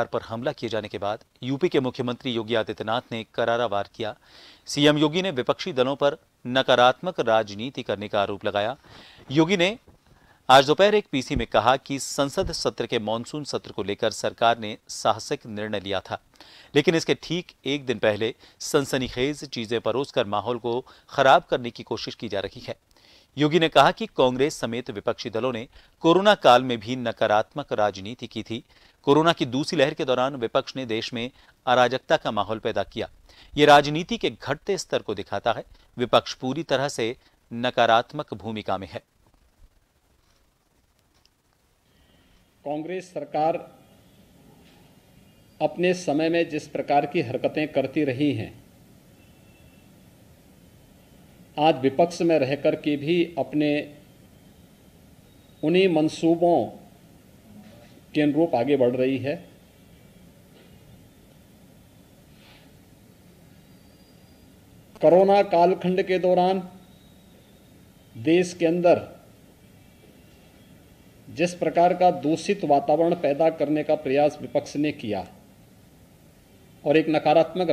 पर हमला किए जाने के बाद यूपी के मुख्यमंत्री योगी आदित्यनाथ ने करारा वार किया सीएम योगी ने विपक्षी दलों पर नकारात्मक राजनीति करने का आरोप लगाया योगी ने आज दोपहर एक पीसी में कहा कि संसद सत्र के मानसून सत्र को लेकर सरकार ने साहसिक निर्णय लिया था लेकिन इसके ठीक एक दिन पहले सनसनीखेज चीजें परोसकर माहौल को खराब करने की कोशिश की जा रही है योगी ने कहा कि कांग्रेस समेत विपक्षी दलों ने कोरोना काल में भी नकारात्मक राजनीति की थी कोरोना की दूसरी लहर के दौरान विपक्ष ने देश में अराजकता का माहौल पैदा किया ये राजनीति के घटते स्तर को दिखाता है विपक्ष पूरी तरह से नकारात्मक भूमिका में है कांग्रेस सरकार अपने समय में जिस प्रकार की हरकतें करती रही हैं आज विपक्ष में रह कर के भी अपने उन्हीं मंसूबों के अनुरूप आगे बढ़ रही है कोरोना कालखंड के दौरान देश के अंदर जिस प्रकार का दूषित वातावरण पैदा करने का प्रयास विपक्ष ने किया और एक नकारात्मक